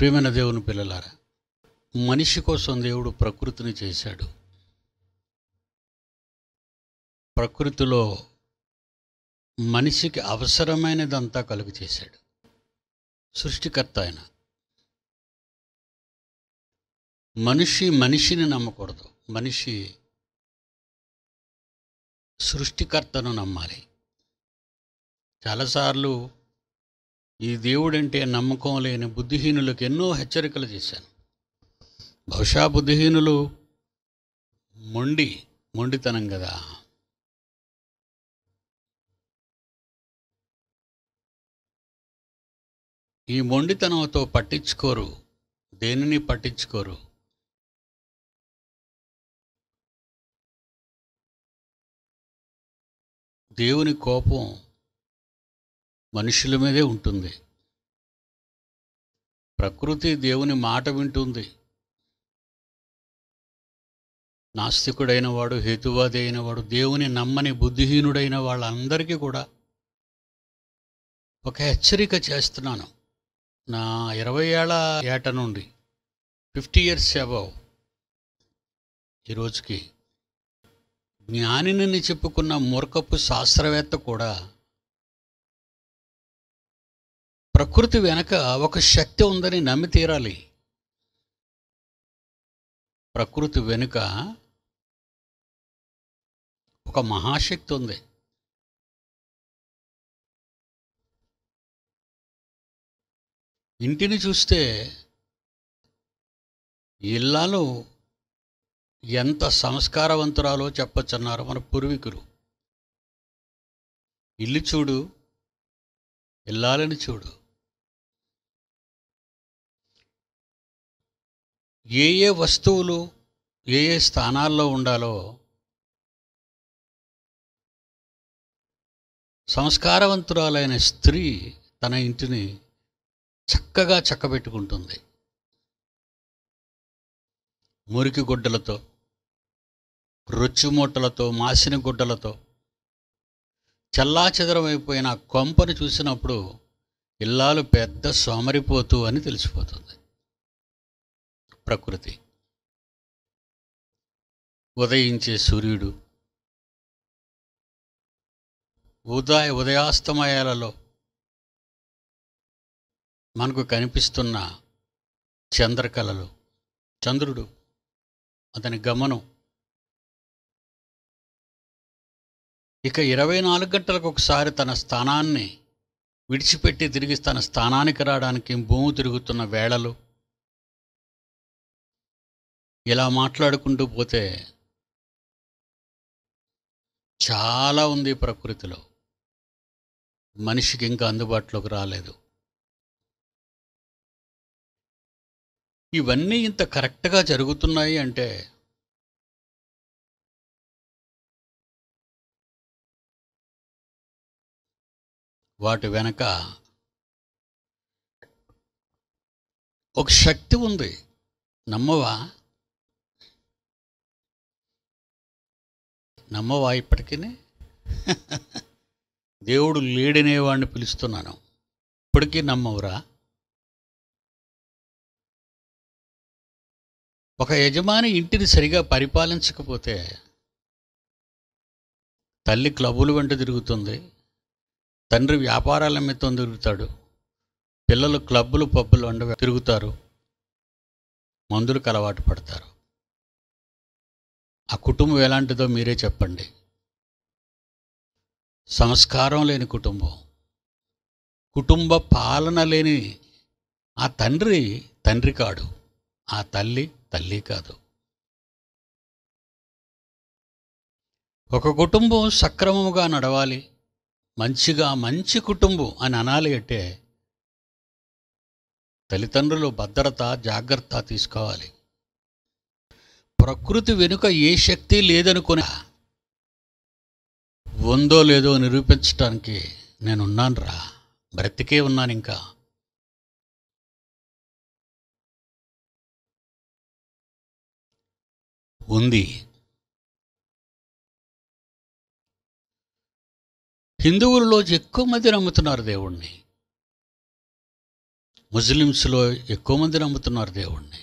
ప్రియమైన దేవుని పిల్లలారా మనిషి కోసం దేవుడు ప్రకృతిని చేశాడు ప్రకృతిలో మనిషికి అవసరమైనదంతా కలుగు చేశాడు సృష్టికర్త ఆయన మనిషి మనిషిని నమ్మకూడదు మనిషి సృష్టికర్తను నమ్మాలి చాలాసార్లు ఈ దేవుడంటే నమ్మకం లేని బుద్ధిహీనులకు ఎన్నో హెచ్చరికలు చేశాను బహుశా బుద్ధిహీనులు మొండి మొండితనం కదా ఈ మొండితనంతో పట్టించుకోరు దేనిని పట్టించుకోరు దేవుని కోపం మనుషుల మీదే ఉంటుంది ప్రకృతి దేవుని మాట వింటుంది నాస్తికుడైన వాడు హేతువాది అయిన వాడు దేవుని నమ్మని బుద్ధిహీనుడైన వాళ్ళందరికీ కూడా ఒక హెచ్చరిక చేస్తున్నాను నా ఇరవై ఏళ్ళ ఏట నుండి ఫిఫ్టీ ఇయర్స్ అబవ్ ఈరోజుకి జ్ఞానిని చెప్పుకున్న మూర్ఖపు శాస్త్రవేత్త కూడా ప్రకృతి వెనక ఒక శక్తి ఉందని నమ్మి తీరాలి ప్రకృతి వెనుక ఒక మహాశక్తి ఉంది ఇంటిని చూస్తే ఇల్లాలు ఎంత సంస్కారవంతురాలో అన్నారు మన పూర్వీకులు ఇల్లు చూడు ఇల్లాలని చూడు ఏ ఏ వస్తువులు ఏ ఏ స్థానాల్లో ఉండాలో సంస్కారవంతురాలైన స్త్రీ తన ఇంటిని చక్కగా చక్కబెట్టుకుంటుంది మురికి గుడ్డలతో రొచ్చుమూటలతో మాసిన గుడ్డలతో చల్లా చెదరమైపోయిన కొంపను చూసినప్పుడు ఇల్లాలు పెద్ద సోమరిపోతూ అని తెలిసిపోతుంది ప్రకృతి ఉదయించే సూర్యుడు ఉదయ ఉదయాస్తమయాలలో మనకు కనిపిస్తున్న చంద్రకళలు చంద్రుడు అతని గమనం ఇక ఇరవై నాలుగు గంటలకు ఒకసారి తన స్థానాన్ని విడిచిపెట్టి తిరిగి తన స్థానానికి రావడానికి భూమి తిరుగుతున్న వేళలు ఇలా మాట్లాడుకుంటూ పోతే చాలా ఉంది ప్రకృతిలో మనిషికి ఇంకా అందుబాటులోకి రాలేదు ఇవన్నీ ఇంత కరెక్ట్గా జరుగుతున్నాయి అంటే వాటి వెనక ఒక శక్తి ఉంది నమ్మవా నమ్మవా ఇప్పటికీ దేవుడు లేడనేవాడిని పిలుస్తున్నాను ఇప్పటికీ నమ్మవురా ఒక యజమాని ఇంటిని సరిగా పరిపాలించకపోతే తల్లి క్లబ్బులు వెంట తిరుగుతుంది తండ్రి వ్యాపారాల మీద తిరుగుతాడు పిల్లలు క్లబ్బులు పబ్బులు వెంట తిరుగుతారు మందులకు అలవాటు పడతారు ఆ కుటుంబం ఎలాంటిదో మీరే చెప్పండి సంస్కారం లేని కుటుంబం కుటుంబ పాలన లేని ఆ తండ్రి తండ్రి కాడు ఆ తల్లి తల్లి కాదు ఒక కుటుంబం సక్రమముగా నడవాలి మంచిగా మంచి కుటుంబం అని అనాలి అంటే తల్లిదండ్రులు భద్రత జాగ్రత్త తీసుకోవాలి ప్రకృతి వెనుక ఏ శక్తి లేదనుకుని ఉందో లేదో నిరూపించడానికి నేనున్నాను రా బ్రతికే ఉన్నాను ఇంకా ఉంది హిందువుల్లో ఎక్కువ మంది నమ్ముతున్నారు దేవుణ్ణి ముస్లిమ్స్లో ఎక్కువ మంది నమ్ముతున్నారు దేవుణ్ణి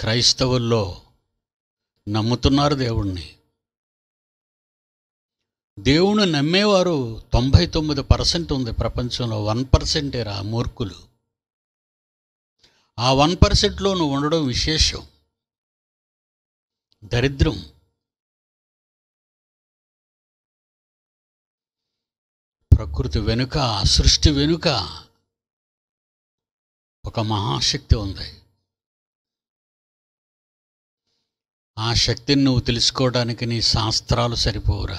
క్రైస్తవుల్లో నమ్ముతున్నారు దేవుణ్ణి దేవుణ్ణి నమ్మేవారు తొంభై తొమ్మిది పర్సెంట్ ఉంది ప్రపంచంలో వన్ పర్సెంటేరా మూర్ఖులు ఆ వన్ పర్సెంట్లో నువ్వు ఉండడం విశేషం దరిద్రం ప్రకృతి వెనుక సృష్టి వెనుక ఒక మహాశక్తి ఉంది ఆ శక్తిని నువ్వు తెలుసుకోవడానికి నీ శాస్త్రాలు సరిపోవురా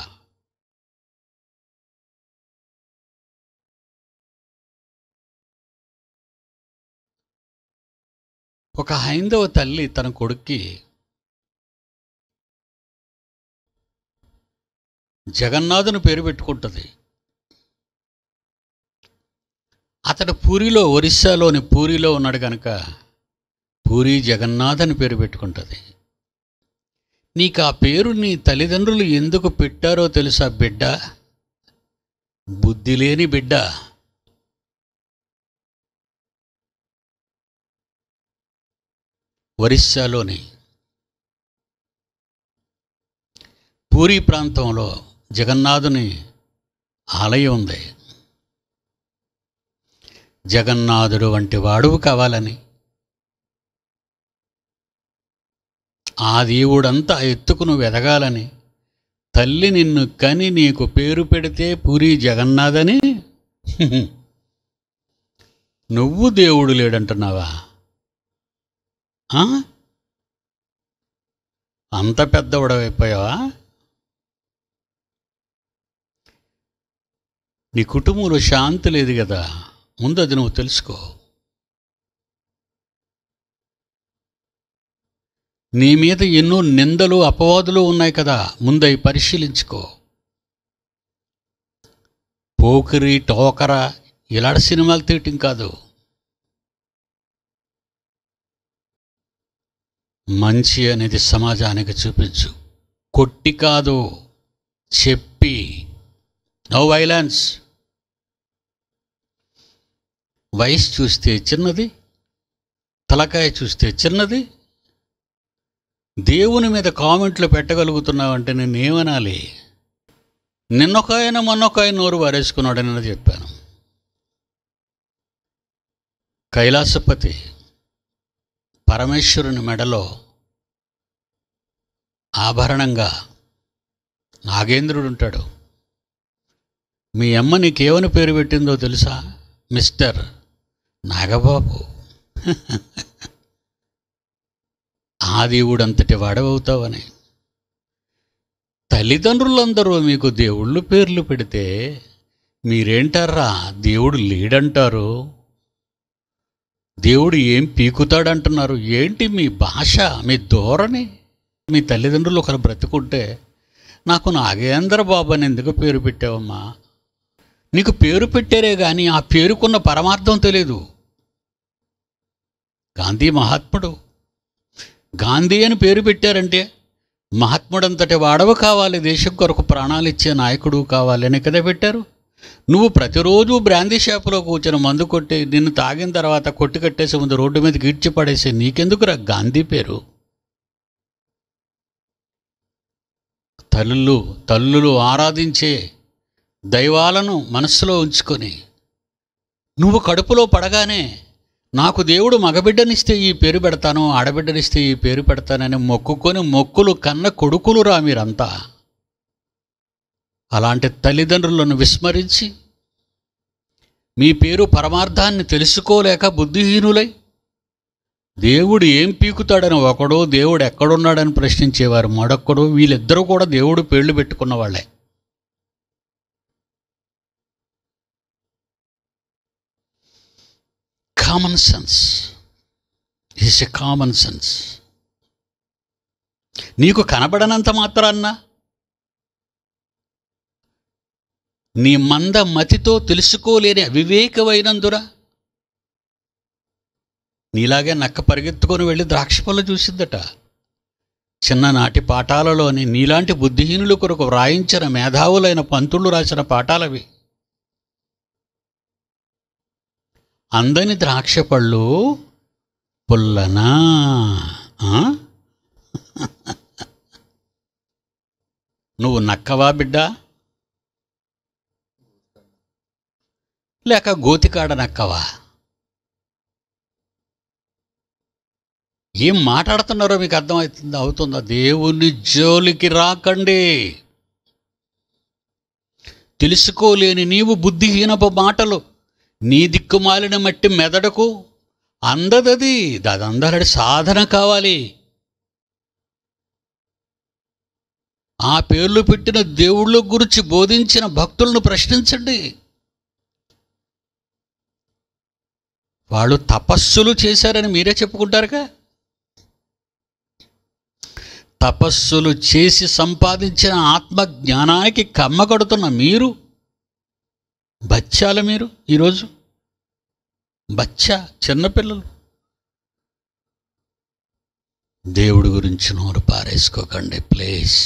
ఒక హైందవ తల్లి తన కొడుక్కి జగన్నాథుని పేరు పెట్టుకుంటుంది అతడు పూరిలో ఒరిస్సాలోని పూరిలో ఉన్నాడు కనుక పూరి జగన్నాథ్ అని పేరు పెట్టుకుంటుంది నీకు ఆ పేరు నీ తల్లిదండ్రులు ఎందుకు పెట్టారో తెలుసా బిడ్డ బుద్ధి లేని బిడ్డ ఒరిస్సాలోని పూరి ప్రాంతంలో జగన్నాథుని ఆలయం ఉంది జగన్నాథుడు వంటి వాడువు కావాలని ఆ దేవుడంతా ఎత్తుకును వెదగాలని తల్లి నిన్ను కని నీకు పేరు పెడితే పూరి జగన్నాథని నువ్వు దేవుడు లేడంటున్నావా అంత పెద్దవడవైపోయావా నీ కుటుంబంలో శాంతి లేదు కదా ముందు అది నువ్వు తెలుసుకో నీ మీద ఎన్నో నిందలు అపవాదులు ఉన్నాయి కదా ముందై పరిశీలించుకో పోకిరి టోకర ఇలాంటి సినిమాలు తీయటం కాదు మంచి అనేది సమాజానికి చూపించు కొట్టి కాదు చెప్పి నో వైలెన్స్ వయసు చూస్తే చిన్నది తలకాయ చూస్తే చిన్నది దేవుని మీద కామెంట్లు పెట్టగలుగుతున్నావు అంటే నేను ఏమనాలి నిన్నొక ఆయన మొన్నొక ఆయన నోరు వారేసుకున్నాడని చెప్పాను కైలాసపతి పరమేశ్వరుని మెడలో ఆభరణంగా నాగేంద్రుడు ఉంటాడు మీ అమ్మ నీకేమని పేరు పెట్టిందో తెలుసా మిస్టర్ నాగబాబు ఆ దేవుడు అంతటి వాడవవుతావని తల్లిదండ్రులందరూ మీకు దేవుళ్ళు పేర్లు పెడితే మీరేంటారా దేవుడు లేడంటారు దేవుడు ఏం పీకుతాడంటున్నారు ఏంటి మీ భాష మీ ధోరణి మీ తల్లిదండ్రులు ఒకరు బ్రతుకుంటే నాకు నాగేంద్ర బాబు అని ఎందుకు పేరు పెట్టావమ్మా నీకు పేరు పెట్టారే కానీ ఆ పేరుకున్న పరమార్థం తెలీదు గాంధీ మహాత్ముడు గాంధీ అని పేరు పెట్టారంటే మహాత్ముడంతటి వాడవ కావాలి దేశం కొరకు ప్రాణాలు ఇచ్చే నాయకుడు కావాలి అని కదా పెట్టారు నువ్వు ప్రతిరోజు బ్రాందీ షాపులో కూర్చొని మందు కొట్టి నిన్ను తాగిన తర్వాత కొట్టి కట్టేసి ముందు రోడ్డు మీద గీడ్చి పడేసి నీకెందుకురా గాంధీ పేరు తల్లులు తల్లులు ఆరాధించే దైవాలను మనస్సులో ఉంచుకొని నువ్వు కడుపులో పడగానే నాకు దేవుడు మగబిడ్డనిస్తే ఈ పేరు పెడతాను ఆడబిడ్డనిస్తే ఈ పేరు పెడతానని మొక్కుకొని మొక్కులు కన్న కొడుకులు రా మీరంతా అలాంటి తల్లిదండ్రులను విస్మరించి మీ పేరు పరమార్థాన్ని తెలుసుకోలేక బుద్ధిహీనులై దేవుడు ఏం పీకుతాడని ఒకడో దేవుడు ఎక్కడున్నాడని ప్రశ్నించేవారు మరొక్కడో వీళ్ళిద్దరూ కూడా దేవుడు పేర్లు పెట్టుకున్న వాళ్ళే common sense is a common sense నీకు కనబడనంత మాత్రాన్న నీ మంద మతితో తెలుసుకోలేని అవివేకమైనందున నీలాగే నక్క పరిగెత్తుకొని వెళ్ళి ద్రాక్ష పళ్ళు చూసిందట చిన్ననాటి పాఠాలలోని నీలాంటి బుద్ధిహీనులు కొరకు వ్రాయించిన మేధావులైన పంతులు రాసిన పాఠాలవి అందని ద్రాక్ష పళ్ళు పుల్లనా నువ్వు నక్కవా బిడ్డ లేక గోతికాడ నక్కవా ఏం మాట్లాడుతున్నారో మీకు అర్థమవుతుంది అవుతుందా దేవుని జోలికి రాకండి తెలుసుకోలేని నీవు బుద్ధిహీనపు మాటలు నీ దిక్కుమాలిన మట్టి మెదడుకు అందదది అది అందరడి సాధన కావాలి ఆ పేర్లు పెట్టిన దేవుళ్ళ గురించి బోధించిన భక్తులను ప్రశ్నించండి వాళ్ళు తపస్సులు చేశారని మీరే చెప్పుకుంటారుగా తపస్సులు చేసి సంపాదించిన ఆత్మ జ్ఞానానికి కమ్మగడుతున్న మీరు బచ్చాల మీరు ఈరోజు బచ్చా చిన్నపిల్లలు దేవుడి గురించి నోరు పారేసుకోకండి ప్లీజ్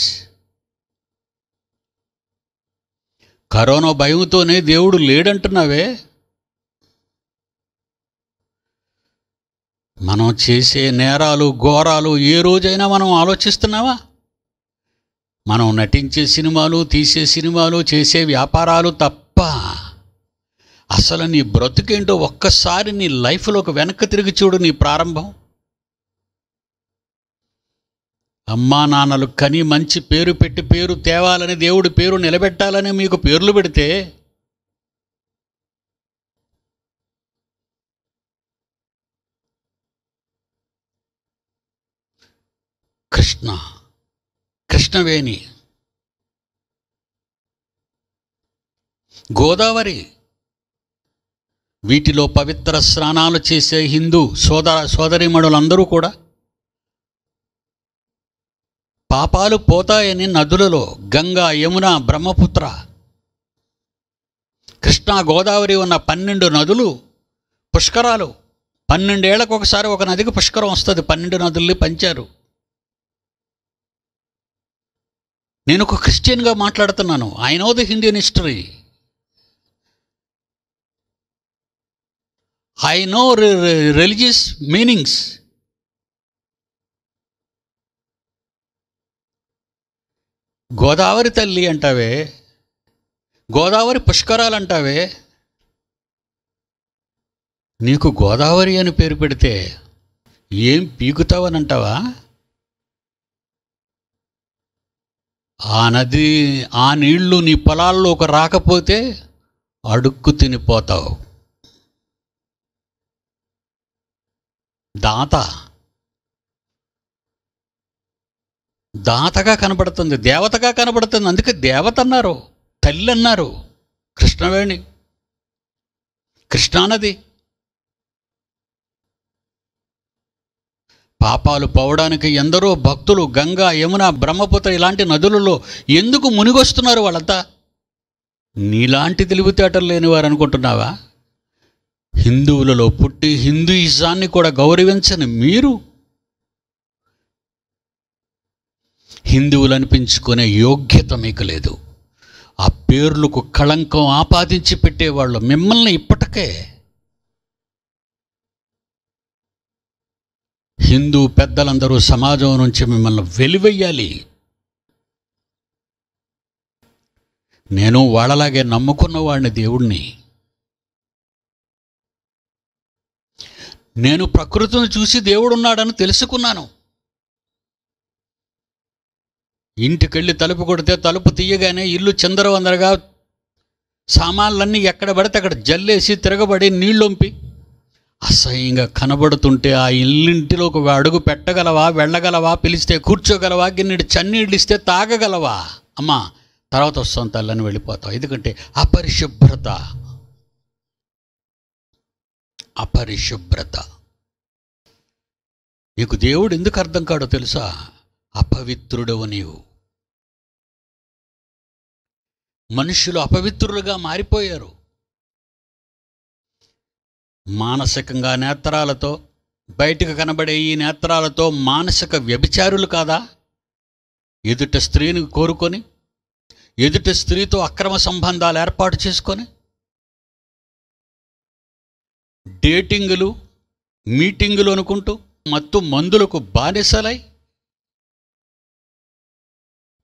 కరోనా భయంతోనే దేవుడు లేడంటున్నావే మనం చేసే నేరాలు ఘోరాలు ఏ రోజైనా మనం ఆలోచిస్తున్నావా మనం నటించే సినిమాలు తీసే సినిమాలు చేసే వ్యాపారాలు తప్ప అసలు నీ బ్రతుకేంటో ఒక్కసారి నీ లైఫ్లోకి వెనక్కి తిరిగి చూడు నీ ప్రారంభం అమ్మా నాన్నలు కని మంచి పేరు పెట్టి పేరు తేవాలని దేవుడి పేరు నిలబెట్టాలని మీకు పేర్లు పెడితే కృష్ణ కృష్ణవేణి గోదావరి వీటిలో పవిత్ర స్నానాలు చేసే హిందూ సోదర సోదరిమణులందరూ కూడా పాపాలు పోతాయని నదులలో గంగా యమున బ్రహ్మపుత్ర కృష్ణా గోదావరి ఉన్న పన్నెండు నదులు పుష్కరాలు పన్నెండేళ్లకు ఒకసారి ఒక నదికి పుష్కరం వస్తుంది పన్నెండు నదుల్ని పంచారు నేను ఒక క్రిస్టియన్గా మాట్లాడుతున్నాను I know the Indian history I know religious meanings Godavari తల్లి అంటావే గోదావరి పుష్కరాలు అంటావే నీకు గోదావరి అని పేరు పెడితే ఏం పీకుతావని అంటావా ఆ నది ఆ నీళ్లు నీ పొలాల్లో ఒక రాకపోతే అడుక్కు తినిపోతావు దాత దాతగా కనబడుతుంది దేవతగా కనబడుతుంది అందుకే దేవత అన్నారు తల్లి అన్నారు కృష్ణవేణి కృష్ణానది పాపాలు పోవడానికి ఎందరో భక్తులు గంగా యమున బ్రహ్మపుత్ర ఇలాంటి నదులలో ఎందుకు మునిగొస్తున్నారు వాళ్ళంతా నీలాంటి తెలివితేటలు లేనివారు అనుకుంటున్నావా హిందువులలో పుట్టి హిందూయిజాన్ని కూడా గౌరవించని మీరు హిందువులు అనిపించుకునే యోగ్యత మీకు లేదు ఆ పేర్లకు కళంకం ఆపాదించి పెట్టేవాళ్ళు మిమ్మల్ని ఇప్పటికే హిందూ పెద్దలందరూ సమాజం నుంచి మిమ్మల్ని వెలివెయ్యాలి నేను వాళ్ళలాగే నమ్ముకున్న వాడిని దేవుణ్ణి నేను ప్రకృతిని చూసి దేవుడు ఉన్నాడని తెలుసుకున్నాను ఇంటికెళ్ళి తలుపు కొడితే తలుపు తీయగానే ఇల్లు చందరవందరగా సామాన్లన్నీ ఎక్కడ పడితే అక్కడ జల్లేసి తిరగబడి నీళ్ళొంపి అసహ్యంగా కనబడుతుంటే ఆ ఇల్లింటిలో ఒక అడుగు పెట్టగలవా వెళ్ళగలవా పిలిస్తే కూర్చోగలవా గిన్నెడు చన్నీళ్ళు ఇస్తే తాగగలవా అమ్మా తర్వాత వస్తాం తల్లని వెళ్ళిపోతాం ఎందుకంటే అపరిశుభ్రత అపరిశుభ్రత నీకు దేవుడు ఎందుకు అర్థం కాడో తెలుసా అపవిత్రుడవు నీవు మనుషులు అపవిత్రులుగా మారిపోయారు మానసికంగా నేత్రాలతో బయటకు కనబడే ఈ నేత్రాలతో మానసిక వ్యభిచారులు కాదా ఎదుట స్త్రీని కోరుకొని ఎదుట స్త్రీతో అక్రమ సంబంధాలు ఏర్పాటు చేసుకొని డేటింగులు మీటింగులు అనుకుంటూ మత్తు మందులకు బానిసలై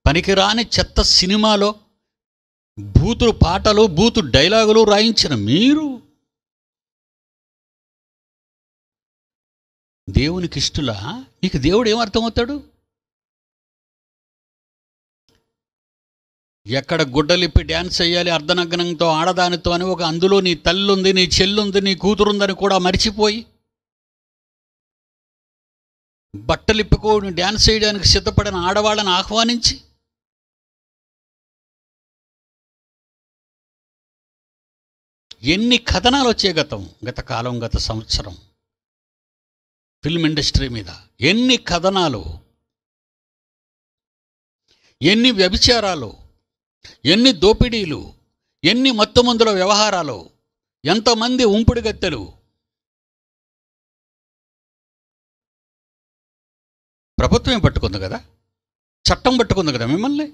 పనికిరాని చెత్త సినిమాలో బూతులు పాటలు బూతు డైలాగులు రాయించిన మీరు దేవునికి ఇష్టలా నీకు దేవుడు ఏమర్థమవుతాడు ఎక్కడ గుడ్డలిప్పి డ్యాన్స్ చేయాలి అర్ధనగ్నంతో ఆడదానితో అని ఒక అందులో నీ తల్లుంది నీ చెల్లుంది నీ కూతురుందని కూడా మర్చిపోయి బట్టలిప్పుకోని డ్యాన్స్ చేయడానికి సిద్ధపడిన ఆడవాళ్ళని ఆహ్వానించి ఎన్ని కథనాలు వచ్చే గతం గత కాలం గత సంవత్సరం ఫిల్మ్ ఇండస్ట్రీ మీద ఎన్ని కథనాలు ఎన్ని వ్యభిచారాలు ఎన్ని దోపిడీలు ఎన్ని మత్తుమందుల వ్యవహారాలు ఎంతమంది ఉంపుడుగత్తెలు ప్రభుత్వం పట్టుకుంది కదా చట్టం పట్టుకుంది కదా మిమ్మల్ని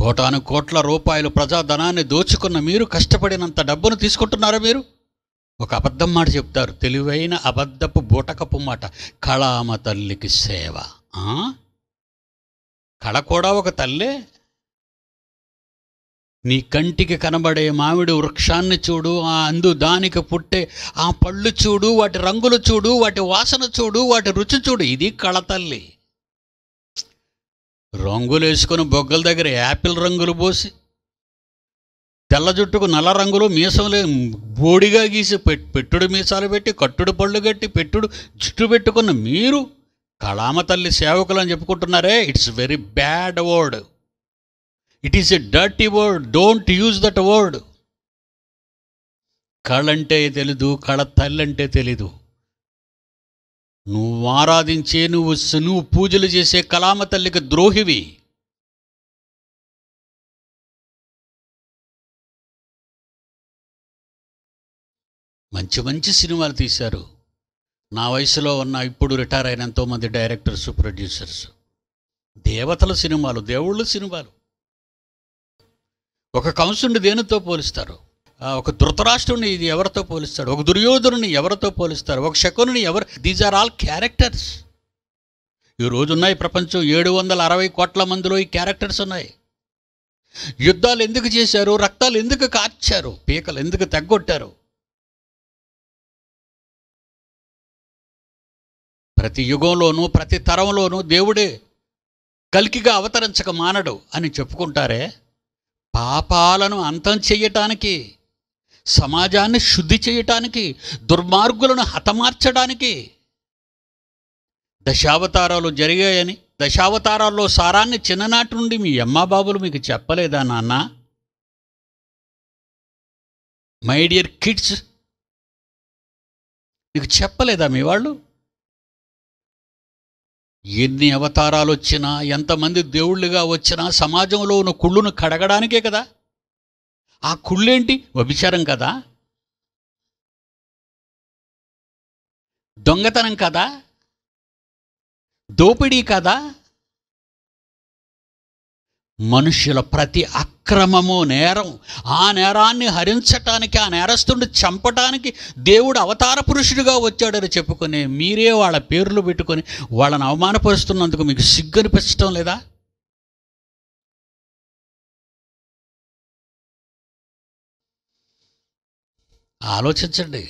కోటాను కోట్ల రూపాయలు ప్రజాధనాన్ని దోచుకున్న మీరు కష్టపడినంత డబ్బును తీసుకుంటున్నారా మీరు ఒక అబద్ధం మాట చెప్తారు తెలివైన అబద్ధపు బూటకపు మాట కళామ తల్లికి సేవ కళ కూడా ఒక తల్లే నీ కంటికి కనబడే మామిడి వృక్షాన్ని చూడు ఆ అందు దానికి పుట్టే ఆ పళ్ళు చూడు వాటి రంగులు చూడు వాటి వాసన చూడు వాటి రుచి చూడు ఇది కళతల్లి రంగులు వేసుకుని బొగ్గల దగ్గర యాపిల్ రంగులు పోసి తెల్ల జుట్టుకు నల్ల రంగులు మీసంలే బోడిగా గీసి పెట్టుడు మీసాలు పెట్టి కట్టుడు పళ్ళు కట్టి పెట్టుడు జుట్టు పెట్టుకున్న మీరు కళామ తల్లి సేవకులు అని చెప్పుకుంటున్నారే it's very bad word it is a dirty word don't use that word కళ్ళంటే తెలీదు కళ తల్లంటే తెలీదు నువ్వు ఆరాధించే నువ్వు నువ్వు పూజలు చేసే కళామ తల్లికి ద్రోహివి మంచి మంచి సినిమాలు తీశారు నా వయసులో ఉన్న ఇప్పుడు రిటైర్ అయిన ఎంతోమంది డైరెక్టర్స్ ప్రొడ్యూసర్స్ దేవతల సినిమాలు దేవుళ్ళ సినిమాలు ఒక కంసుని దేనితో పోలుస్తారు ఒక ధృతరాష్ట్రుని ఇది ఎవరితో పోలుస్తారు ఒక దుర్యోధనుని ఎవరితో పోలుస్తారు ఒక శకుని ఎవరు దీస్ ఆర్ ఆల్ క్యారెక్టర్స్ ఈ రోజున్నాయి ప్రపంచం ఏడు వందల అరవై కోట్ల మందిలో ఈ క్యారెక్టర్స్ ఉన్నాయి యుద్ధాలు ఎందుకు చేశారు రక్తాలు ఎందుకు కార్చారు పీకలు ఎందుకు తగ్గొట్టారు ప్రతి యుగంలోనూ ప్రతి తరంలోనూ దేవుడే కలికిగా అవతరించక మానడు అని చెప్పుకుంటారే పాపాలను అంతం చేయటానికి సమాజాన్ని శుద్ధి చేయటానికి దుర్మార్గులను హతమార్చడానికి దశావతారాలు జరిగాయని దశావతారాల్లో సారాన్ని చిన్ననాటి నుండి మీ అమ్మాబాబులు మీకు చెప్పలేదా నాన్న మై డియర్ కిడ్స్ మీకు చెప్పలేదా మీ వాళ్ళు ఎన్ని అవతారాలు వచ్చినా ఎంతమంది దేవుళ్ళుగా వచ్చినా సమాజంలో ఉన్న కుళ్ళును కడగడానికే కదా ఆ కుళ్ళేంటి వ్యభిచారం కదా దొంగతనం కదా దోపిడీ కదా మనుష్యుల ప్రతి అక్రమము నేరం ఆ నేరాన్ని హరించటానికి ఆ నేరస్తుడిని చంపటానికి దేవుడు అవతార పురుషుడిగా వచ్చాడని చెప్పుకొని మీరే వాళ్ళ పేర్లు పెట్టుకొని వాళ్ళని అవమానపరుస్తున్నందుకు మీకు సిగ్గనిపించటం లేదా ఆలోచించండి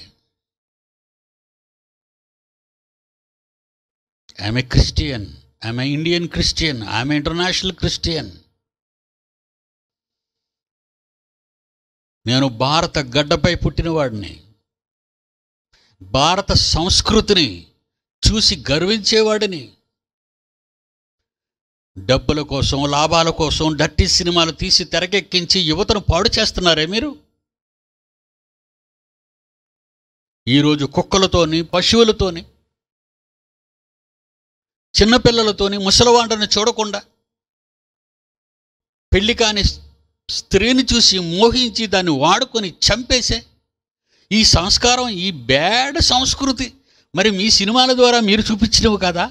I'm a Christian I'm a Indian Christian I'm international Christian నేను భారత గడ్డపై పుట్టినవాడిని భారత సంస్కృతిని చూసి గర్వించేవాడిని డబ్బుల కోసం లాభాల కోసం డట్టి సినిమాలు తీసి తెరకెక్కించి యువతను పాడు చేస్తున్నారే మీరు ఈరోజు కుక్కలతోని పశువులతోని చిన్నపిల్లలతోని ముసలవాండని చూడకుండా పెళ్లి కాని స్త్రీని చూసి మోహించి దాన్ని వాడుకొని చంపేసే ఈ సంస్కారం ఈ బ్యాడ్ సంస్కృతి మరి మీ సినిమాల ద్వారా మీరు చూపించినవి కదా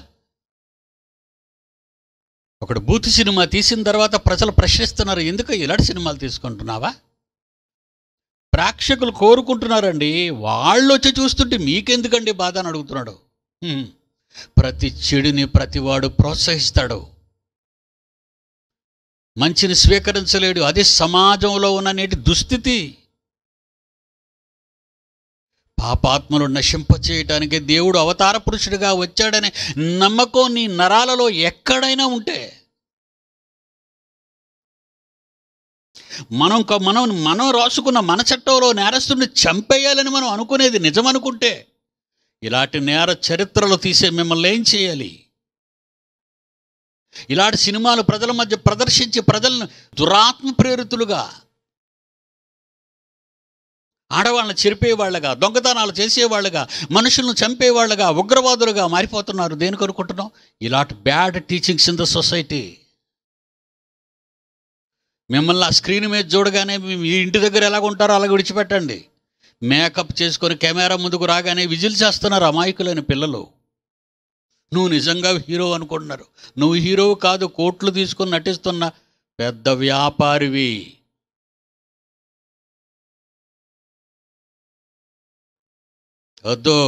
ఒకడు బూత్ సినిమా తీసిన తర్వాత ప్రజలు ప్రశ్నిస్తున్నారు ఎందుకు ఇలాంటి సినిమాలు తీసుకుంటున్నావా ప్రేక్షకులు కోరుకుంటున్నారండి వాళ్ళు వచ్చి చూస్తుంటే మీకెందుకండి బాధ అని అడుగుతున్నాడు ప్రతి చెడుని ప్రతివాడు ప్రోత్సహిస్తాడు మంచిని స్వీకరించలేడు అది సమాజంలో ఉన్న నేటి దుస్థితి పాపాత్మలు నశింపచేయటానికి దేవుడు అవతార పురుషుడిగా వచ్చాడనే నమ్మకం నీ నరాలలో ఎక్కడైనా ఉంటే మనం మనం మనం రాసుకున్న మన చట్టంలో నేరస్తుడిని చంపేయాలని మనం అనుకునేది నిజమనుకుంటే ఇలాంటి నేర చరిత్రలు తీసే మిమ్మల్ని ఏం చేయాలి ఇలాంటి సినిమాలు ప్రజల మధ్య ప్రదర్శించి ప్రజలను దురాత్మ ప్రేరితులుగా ఆడవాళ్ళని చెరిపేవాళ్ళుగా దొంగతనాలు చేసేవాళ్ళుగా మనుషులను చంపేవాళ్ళుగా ఉగ్రవాదులుగా మారిపోతున్నారు దేని కొనుక్కుంటున్నాం ఇలాంటి bad teachings in the society మిమ్మల్ని ఆ స్క్రీన్ మీద చూడగానే మీ ఇంటి దగ్గర ఎలాగ ఉంటారో అలా విడిచిపెట్టండి మేకప్ చేసుకొని కెమెరా ముందుకు రాగానే విజిల్ చేస్తున్నారు అమాయకులైన పిల్లలు నువ్వు నిజంగా హీరో అనుకుంటున్నారు నువ్వు హీరో కాదు కోట్లు తీసుకొని నటిస్తున్న పెద్ద వ్యాపారివి వద్దు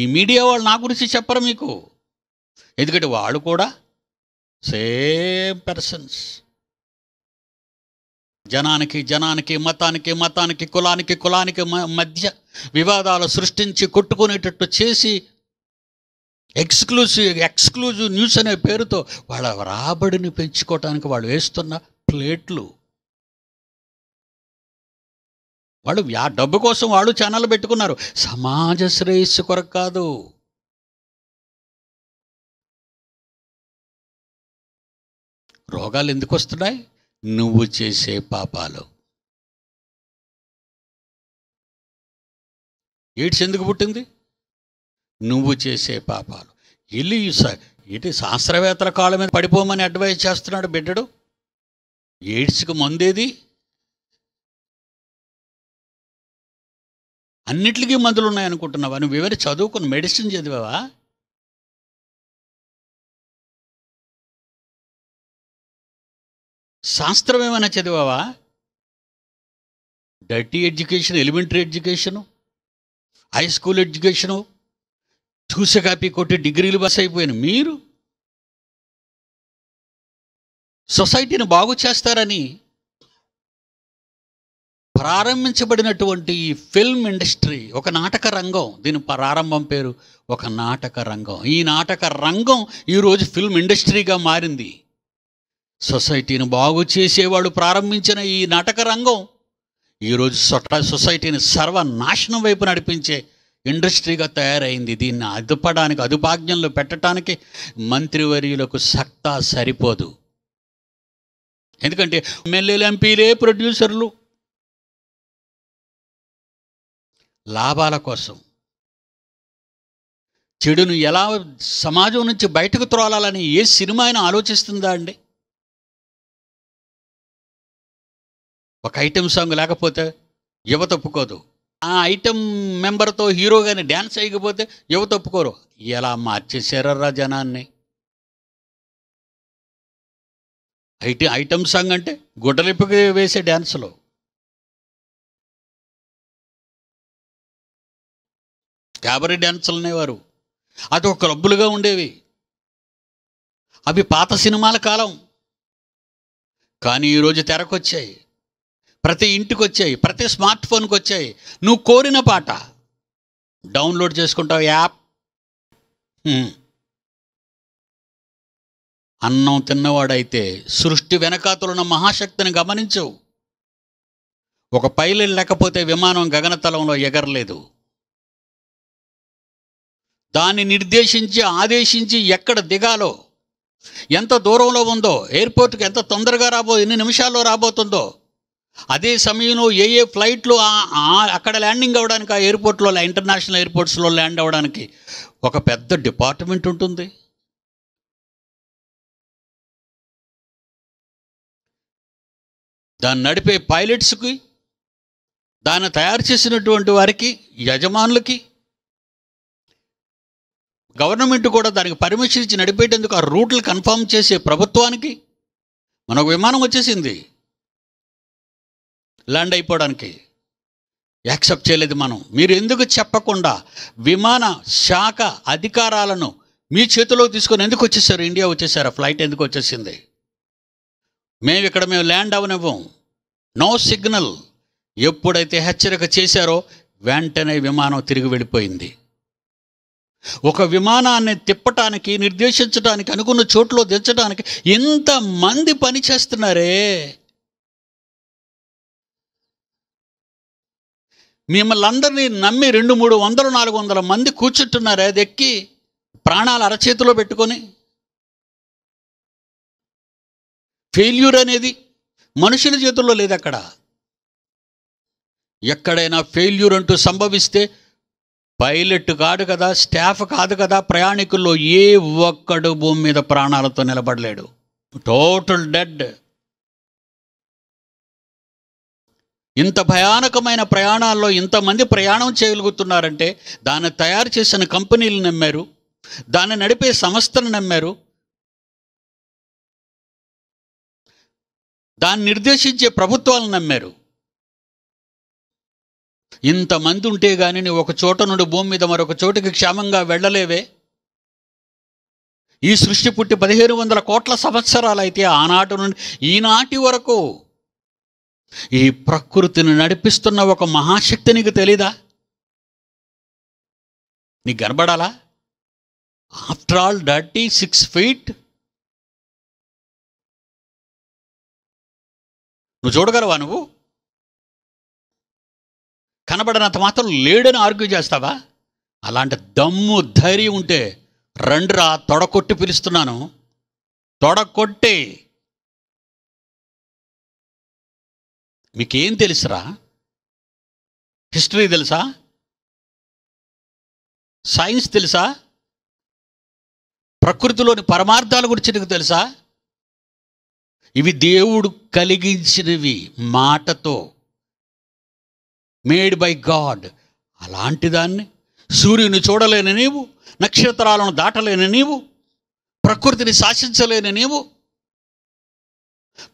ఈ మీడియా వాళ్ళు నా గురించి చెప్పరు మీకు ఎందుకంటే వాళ్ళు కూడా సేమ్ పర్సన్స్ జనానికి జనానికి మతానికి మతానికి కులానికి కులానికి మధ్య వివాదాలు సృష్టించి కొట్టుకునేటట్టు చేసి ఎక్స్క్లూసివ్ ఎక్స్క్లూజివ్ న్యూస్ అనే పేరుతో వాళ్ళ రాబడిని పెంచుకోవటానికి వాళ్ళు వేస్తున్న ప్లేట్లు వాళ్ళు ఆ డబ్బు కోసం వాళ్ళు ఛానల్ పెట్టుకున్నారు సమాజ శ్రేయస్సు కొరకు కాదు రోగాలు ఎందుకు వస్తున్నాయి నువ్వు చేసే పాపాలు ఏడ్స్ ఎందుకు పుట్టింది నువ్వు చేసే పాపాలు ఇల్లు ఇటు శాస్త్రవేత్తల కాళ్ళ మీద పడిపోమని అడ్వైజ్ చేస్తున్నాడు బిడ్డడు ఎయిడ్స్కి మందేది అన్నిటికీ మందులు ఉన్నాయనుకుంటున్నావా నువ్వు ఎవరు చదువుకుని మెడిసిన్ చదివావా శాస్త్రం ఏమైనా చదివావా dirty education elementary education high school education చూసే కాపీ కొట్టి డిగ్రీలు బస్ అయిపోయిన మీరు సొసైటీని బాగు చేస్తారని ప్రారంభించబడినటువంటి ఈ ఫిల్మ్ ఇండస్ట్రీ ఒక నాటక రంగం దీని ప్రారంభం పేరు ఒక నాటక రంగం ఈ నాటక రంగం ఈరోజు ఫిల్మ్ ఇండస్ట్రీగా మారింది సొసైటీని బాగు చేసేవాడు ప్రారంభించిన ఈ నాటక రంగం ఈరోజు సొట్ట సొసైటీని సర్వనాశనం వైపు నడిపించే ఇండస్ట్రీగా తయారైంది దీన్ని అదుపడానికి అదుపాజ్ఞంలో పెట్టడానికి మంత్రివర్యులకు సత్తా సరిపోదు ఎందుకంటే ఎమ్మెల్యేలు ఎంపీలే ప్రొడ్యూసర్లు లాభాల కోసం చెడును ఎలా సమాజం నుంచి బయటకు త్రోలాలని ఏ సినిమా అయినా ఆలోచిస్తుందా అండి ఒక ఐటెం సాంగ్ లేకపోతే యువత ఒప్పుకోదు ఆ ఐటెం మెంబర్తో హీరో కానీ డ్యాన్స్ వేయకపోతే యువత ఒప్పుకోరు ఎలా మార్చేసారా జనాన్ని ఐటీ ఐటెం సాంగ్ అంటే గుడ్డలిప్పుకి వేసే డ్యాన్స్లో క్యాబరీ డ్యాన్సులు అనేవారు అది ఒక క్లబ్బులుగా ఉండేవి అవి పాత సినిమాల కాలం కానీ ఈరోజు తెరకొచ్చాయి ప్రతి ఇంటికి వచ్చాయి ప్రతి స్మార్ట్ ఫోన్కి వచ్చాయి నువ్వు కోరిన పాట డౌన్లోడ్ చేసుకుంటావు యాప్ అన్నం తిన్నవాడైతే సృష్టి వెనకాతులున్న మహాశక్తిని గమనించవు ఒక పైలట్ లేకపోతే విమానం గగనతలంలో ఎగరలేదు దాన్ని నిర్దేశించి ఆదేశించి ఎక్కడ దిగాలో ఎంత దూరంలో ఉందో ఎయిర్పోర్ట్కి ఎంత తొందరగా రాబో ఎన్ని నిమిషాల్లో రాబోతుందో అదే సమయంలో ఏ ఏ ఫ్లైట్లు అక్కడ ల్యాండింగ్ అవ్వడానికి ఆ ఎయిర్పోర్ట్లో ఇంటర్నేషనల్ ఎయిర్పోర్ట్స్లో ల్యాండ్ అవ్వడానికి ఒక పెద్ద డిపార్ట్మెంట్ ఉంటుంది దాన్ని నడిపే పైలట్స్కి దాన్ని తయారు చేసినటువంటి వారికి యజమానులకి గవర్నమెంట్ కూడా దానికి పర్మిషన్ ఇచ్చి నడిపేటందుకు ఆ రూట్లు కన్ఫర్మ్ చేసే ప్రభుత్వానికి మనకు విమానం వచ్చేసింది ల్యాండ్ అయిపోవడానికి యాక్సెప్ట్ చేయలేదు మనం మీరు ఎందుకు చెప్పకుండా విమాన శాఖ అధికారాలను మీ చేతిలోకి తీసుకొని ఎందుకు వచ్చేసారు ఇండియా వచ్చేసారు ఫ్లైట్ ఎందుకు వచ్చేసింది మేము ఇక్కడ మేము ల్యాండ్ అవనివ్వం నో సిగ్నల్ ఎప్పుడైతే హెచ్చరిక చేశారో వెంటనే విమానం తిరిగి వెళ్ళిపోయింది ఒక విమానాన్ని తిప్పటానికి నిర్దేశించడానికి అనుకున్న చోట్లో తెచ్చడానికి ఎంతమంది పని చేస్తున్నారే మిమ్మల్ని అందరినీ నమ్మి రెండు మూడు వందలు నాలుగు వందల మంది కూర్చుంటున్నారు అది ఎక్కి ప్రాణాలు అరచేతిలో పెట్టుకొని ఫెయిల్యూర్ అనేది మనుషుల చేతుల్లో లేదు అక్కడ ఎక్కడైనా ఫెయిల్యూర్ అంటూ సంభవిస్తే పైలట్ కాదు కదా స్టాఫ్ కాదు కదా ప్రయాణికుల్లో ఏ ఒక్కడు భూమి మీద ప్రాణాలతో నిలబడలేడు టోటల్ డెడ్ ఇంత భయానకమైన ప్రయాణాల్లో ఇంతమంది ప్రయాణం చేయగలుగుతున్నారంటే దాన్ని తయారు చేసిన కంపెనీలు నమ్మారు దాన్ని నడిపే సంస్థను నమ్మారు దాన్ని నిర్దేశించే ప్రభుత్వాలను నమ్మారు ఇంతమంది ఉంటే కానీ నువ్వు ఒక చోట నుండి భూమి మీద మరొక చోటికి క్షేమంగా వెళ్ళలేవే ఈ సృష్టి పుట్టి పదిహేను వందల కోట్ల సంవత్సరాలు అయితే ఆనాటి నుండి ఈనాటి వరకు ఈ ప్రకృతిని నడిపిస్తున్న ఒక మహాశక్తి నీకు తెలీదా నీకు కనబడాలా after all thirty six feet నువ్వు చూడగలవా నువ్వు కనబడినంత మాత్రం లేడని ఆర్గ్యూ చేస్తావా అలాంటి దమ్ము ధైర్యం ఉంటే రండ్రా తొడకొట్టి పిలుస్తున్నాను తొడకొట్టి మీకేం తెలుసురా హిస్టరీ తెలుసా సైన్స్ తెలుసా ప్రకృతిలోని పరమార్థాల గురించి నీకు తెలుసా ఇవి దేవుడు కలిగించినవి మాటతో మేడ్ బై గాడ్ అలాంటి దాన్ని సూర్యుని చూడలేని నీవు నక్షత్రాలను దాటలేని నీవు ప్రకృతిని శాసించలేని నీవు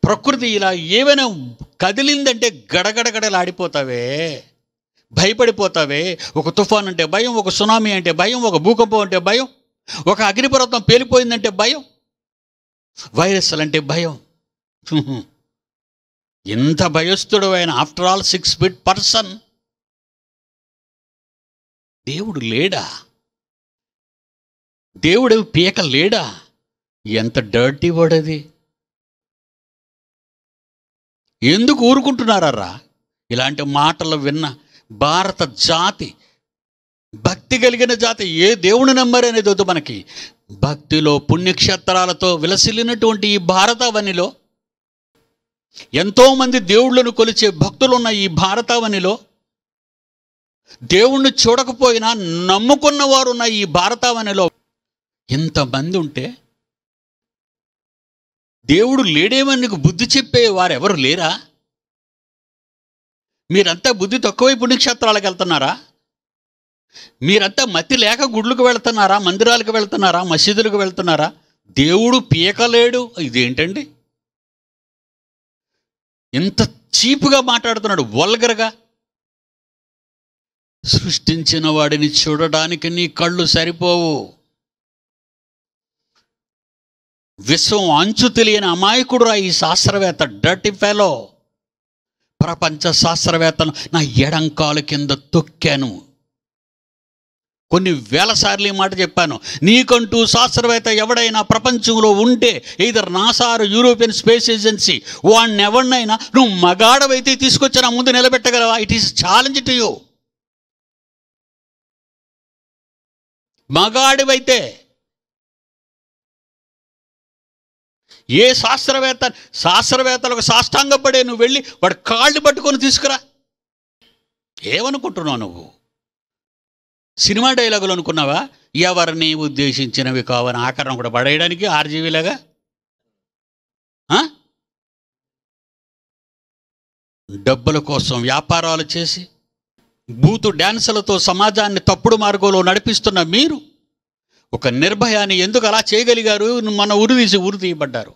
ప్రకృతి ఇలా ఏమైనా కదిలిందంటే గడగడగడలాడిపోతావే భయపడిపోతావే ఒక తుఫాన్ అంటే భయం ఒక సునామీ అంటే భయం ఒక భూకంపం అంటే భయం ఒక అగ్నిపర్వతం పేలిపోయిందంటే భయం వైరస్లు అంటే భయం ఎంత భయస్థుడు ఆయన after all six feet person దేవుడు లేడా దేవుడు పీక లేడా ఎంత డర్టీ వాడది ఎందుకు ఊరుకుంటున్నారా ఇలాంటి మాటలు విన్న భారత జాతి భక్తి కలిగిన జాతి ఏ దేవుని అనేది వద్దు మనకి భక్తిలో పుణ్యక్షేత్రాలతో విలసిల్లినటువంటి ఈ భారతవనిలో ఎంతోమంది దేవుళ్ళను కొలిచే భక్తులు ఉన్న ఈ భారతవనిలో దేవుణ్ణి చూడకపోయినా నమ్ముకున్న వారున్న ఈ భారతవనిలో ఇంతమంది ఉంటే దేవుడు లేడేమని నీకు బుద్ధి చెప్పే వారెవరు లేరా మీరంతా బుద్ధి తక్కువై పుణ్యక్షేత్రాలకు వెళ్తున్నారా మీరంతా మతి లేక గుడ్లకు వెళ్తున్నారా మందిరాలకు వెళ్తున్నారా మసీదులకు వెళ్తున్నారా దేవుడు పీకలేడు ఇదేంటండి ఇంత చీపుగా మాట్లాడుతున్నాడు వల్గరగా సృష్టించిన వాడిని చూడడానికి నీ కళ్ళు సరిపోవు విశ్వం అంచు తెలియని అమాయకుడురా ఈ శాస్త్రవేత్త డర్టీ ఫెలో ప్రపంచ శాస్త్రవేత్తను నా ఎడంకాలు కింద తొక్కాను కొన్ని వేల సార్లు ఈ మాట చెప్పాను నీకంటూ శాస్త్రవేత్త ఎవడైనా ప్రపంచంలో ఉంటే ఇద్దరు నాసారు యూరోపియన్ స్పేస్ ఏజెన్సీ వాడిని ఎవరినైనా నువ్వు మగాడవైతే తీసుకొచ్చి నా ముందు నిలబెట్టగలవా it is challenge to you మగాడివైతే ఏ శాస్త్రవేత్త శాస్త్రవేత్తలకు సాష్టాంగపడే నువ్వు వెళ్ళి వాడు కాళ్ళు పట్టుకొని తీసుకురా ఏమనుకుంటున్నావు నువ్వు సినిమా డైలాగులు అనుకున్నావా ఎవరిని ఉద్దేశించినవి కావని ఆకారం కూడా పడేయడానికి ఆర్జీవీలాగా డబ్బుల కోసం వ్యాపారాలు చేసి బూతు డ్యాన్సులతో సమాజాన్ని తప్పుడు మార్గంలో నడిపిస్తున్న మీరు ఒక నిర్భయాన్ని ఎందుకు అలా చేయగలిగారు మన ఉరి తీసి ఉరి తీయబడ్డారు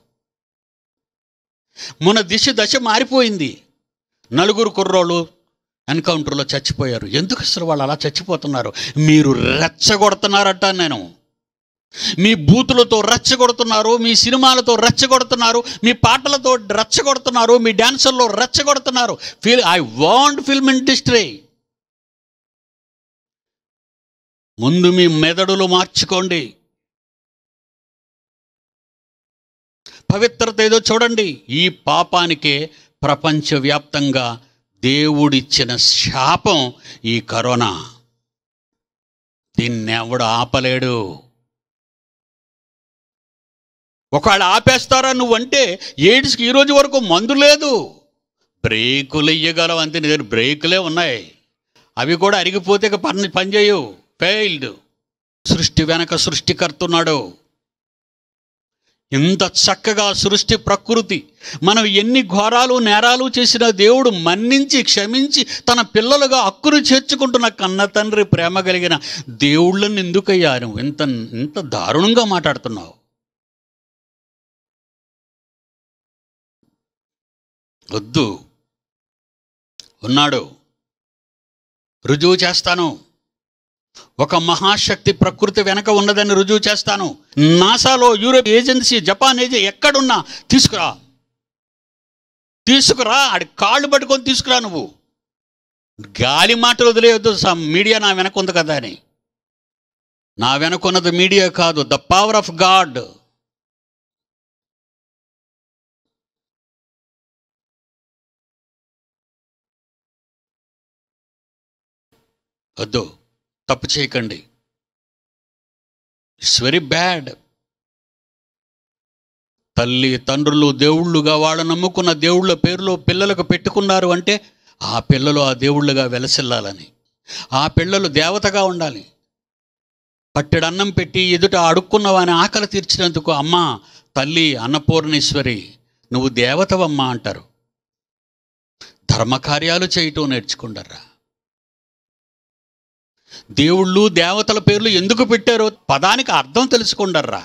మన దిశ దశ మారిపోయింది నలుగురు కుర్రోళ్ళు ఎన్కౌంటర్లో చచ్చిపోయారు ఎందుకు అసలు వాళ్ళు అలా చచ్చిపోతున్నారు మీరు రెచ్చగొడుతున్నారట నేను మీ బూతులతో రెచ్చగొడుతున్నారు మీ సినిమాలతో రెచ్చగొడుతున్నారు మీ పాటలతో రెచ్చగొడుతున్నారు మీ డాన్సుల్లో రెచ్చగొడుతున్నారు feel I want film industry ముందు మీ మెదడులు మార్చుకోండి పవిత్రత ఏదో చూడండి ఈ పాపానికే ప్రపంచవ్యాప్తంగా దేవుడిచ్చిన శాపం ఈ కరోనా దీన్ని ఎవడు ఆపలేడు ఒకవేళ ఆపేస్తారా నువ్వంటే ఎయిడ్స్కి ఈరోజు వరకు మందు లేదు బ్రేకులు ఇయ్యగలవు అంతే నీ దగ్గర బ్రేకులే ఉన్నాయి అవి కూడా అరిగిపోతే పని పనిచేయవు పెయిల్డ్ సృష్టి వెనక సృష్టికర్తున్నాడు ఎంత చక్కగా సృష్టి ప్రకృతి మనం ఎన్ని ఘోరాలు నేరాలు చేసిన దేవుడు మన్నించి క్షమించి తన పిల్లలుగా అక్కును చేర్చుకుంటున్న కన్న తండ్రి ప్రేమ కలిగిన దేవుళ్ళని ఎందుకయ్యా నువ్వు ఇంత ఇంత దారుణంగా మాట్లాడుతున్నావు వద్దు ఉన్నాడు రుజువు చేస్తాను ఒక మహాశక్తి ప్రకృతి వెనక ఉన్నదని రుజువు చేస్తాను నాసాలో యూరోప్ ఏజెన్సీ జపాన్ ఏజెన్సీ ఎక్కడున్నా తీసుకురా తీసుకురా ఆడి కాళ్ళు పట్టుకొని తీసుకురా నువ్వు గాలి మాటలు వదిలేయద్దు మీడియా నా వెనక ఉంది కదా అని నా వెనక ఉన్నది మీడియా కాదు ద పవర్ ఆఫ్ గాడ్ వద్దు తప్పు చేయకండి ఇట్స్ వెరీ బ్యాడ్ తల్లి తండ్రులు దేవుళ్ళుగా వాళ్ళు నమ్ముకున్న దేవుళ్ళ పేరులో పిల్లలకు పెట్టుకున్నారు అంటే ఆ పిల్లలు ఆ దేవుళ్ళుగా వెలసిల్లాలని ఆ పిల్లలు దేవతగా ఉండాలి పట్టెడు అన్నం పెట్టి ఎదుట అడుక్కున్నవాని ఆకలి తీర్చినందుకు అమ్మ తల్లి అన్నపూర్ణేశ్వరి నువ్వు దేవతవమ్మ అంటారు ధర్మకార్యాలు చేయటం నేర్చుకుంటారా దేవుళ్ళు దేవతల పేర్లు ఎందుకు పెట్టారో పదానికి అర్థం తెలుసుకుండర్రా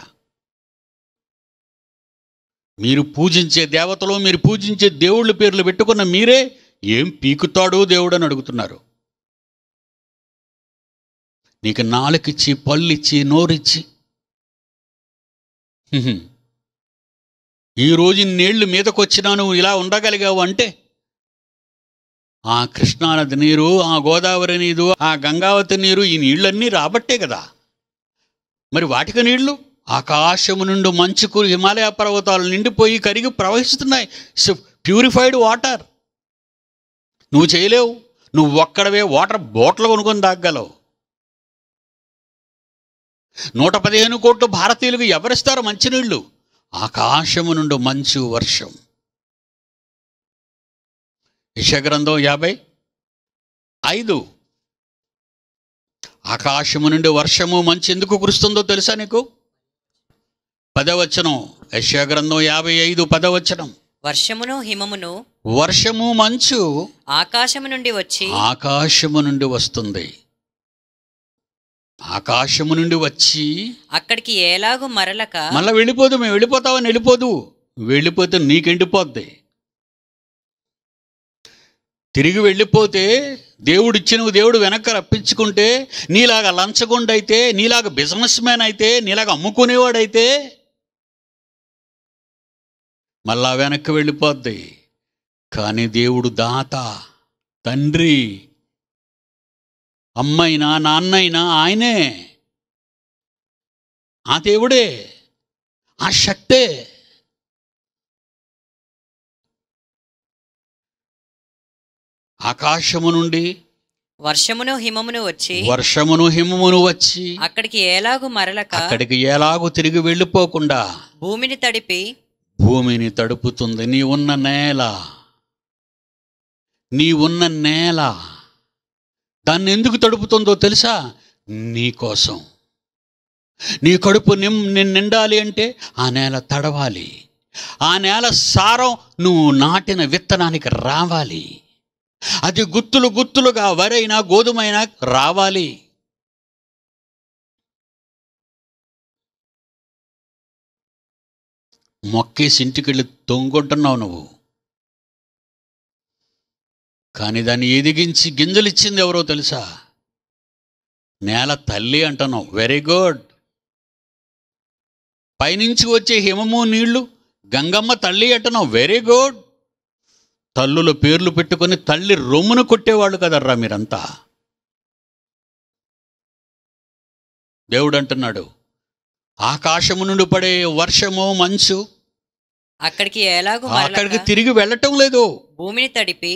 మీరు పూజించే దేవతలు మీరు పూజించే దేవుళ్ళ పేర్లు పెట్టుకున్న మీరే ఏం పీకుతాడో దేవుడు అని అడుగుతున్నారు నీకు నాలుకిచ్చి పళ్ళిచ్చి నోరిచ్చి ఈరోజు నేళ్ళు మీదకొచ్చినా నువ్వు ఇలా ఉండగలిగావు అంటే ఆ కృష్ణానది నీరు ఆ గోదావరి నీరు ఆ గంగావతి నీరు ఈ నీళ్ళన్నీ రాబట్టే కదా మరి వాటికి నీళ్లు ఆకాశము నుండి మంచుకు హిమాలయ పర్వతాలు నిండిపోయి కరిగి ప్రవహిస్తున్నాయి ప్యూరిఫైడ్ వాటర్ నువ్వు చేయలేవు నువ్వు ఒక్కడవే వాటర్ బోట్లు కొనుక్కొని తాగలవు నూట పదిహేను కోట్లు భారతీయులకు ఎవరిస్తారు మంచినీళ్ళు ఆకాశము నుండి మంచు వర్షం యశగ్రంథం యాభై ఐదు ఆకాశము నుండి వర్షము మంచి ఎందుకు కురుస్తుందో తెలుసా నీకు పదవచనం యశగ్రంథం యాభై ఐదు పదవచనం వర్షమును హిమమును వర్షము మంచు ఆకాశము నుండి వచ్చి ఆకాశము నుండి వస్తుంది ఆకాశము నుండి వచ్చి అక్కడికి ఎలాగో మరలక మళ్ళీ వెళ్ళిపోదు మేము వెళ్ళిపోతావని వెళ్ళిపోదు వెళ్ళిపోతే నీకెండిపోద్ది తిరిగి వెళ్ళిపోతే దేవుడు ఇచ్చినవి దేవుడు వెనక్కి రప్పించుకుంటే నీలాగా అయితే నీలాగ బిజినెస్ మ్యాన్ అయితే నీలాగా అమ్ముకునేవాడైతే మళ్ళా వెనక్కి వెళ్ళిపోద్ది కానీ దేవుడు దాత తండ్రి అమ్మైనా నాన్నైనా ఆయనే ఆ దేవుడే ఆ శక్తే ఆకాశము నుండి వర్షమును హిమమును వచ్చి వర్షమును హిమమును వచ్చి అక్కడికి ఎలాగు మరలక అక్కడికి ఎలాగు తిరిగి వెళ్ళిపోకుండా భూమిని తడిపి భూమిని తడుపుతుంది నీ ఉన్న నేల నీ ఉన్న నేల దాన్ని ఎందుకు తడుపుతుందో తెలుసా నీ కోసం నీ కడుపు నిం నిండాలి అంటే ఆ నేల తడవాలి ఆ నేల సారం నువ్వు నాటిన విత్తనానికి రావాలి అది గుత్తులు గుత్తులుగా వరైనా గోధుమైనా రావాలి మొక్కేసి ఇంటికి వెళ్ళి తొంగుంటున్నావు నువ్వు కానీ దాన్ని ఎదిగించి గింజలు ఇచ్చింది ఎవరో తెలుసా నేల తల్లి అంటున్నావు వెరీ గుడ్ పైనుంచి వచ్చే హిమము నీళ్లు గంగమ్మ తల్లి అంటున్నావు వెరీ గుడ్ తల్లుల పేర్లు పెట్టుకొని తల్లి రొమ్మును కొట్టేవాళ్ళు కదర్రా మీరంతా దేవుడు అంటున్నాడు ఆకాశము నుండి పడే వర్షము మంచు అక్కడికి ఎలాగో అక్కడికి తిరిగి వెళ్ళటం లేదు భూమిని తడిపి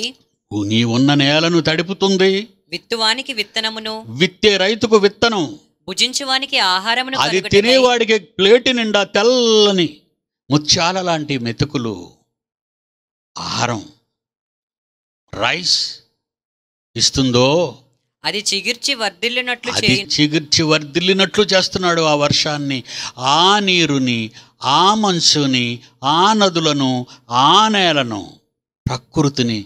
నీ ఉన్న నేలను తడుపుతుంది విత్తువానికి విత్తనమును విత్తే రైతుకు విత్తనం భుజించువానికి ఆహారమును అది తినేవాడికి ప్లేట్ నిండా తెల్లని ముత్యాల లాంటి మెతుకులు ఆహారం రైస్ ఇస్తుందో అది చిగిర్చి వర్ధిల్లినట్లు చిగిర్చి వర్ధిల్లినట్లు చేస్తున్నాడు ఆ వర్షాన్ని ఆ నీరుని ఆ మనసుని ఆ నదులను ఆ నేలను ప్రకృతిని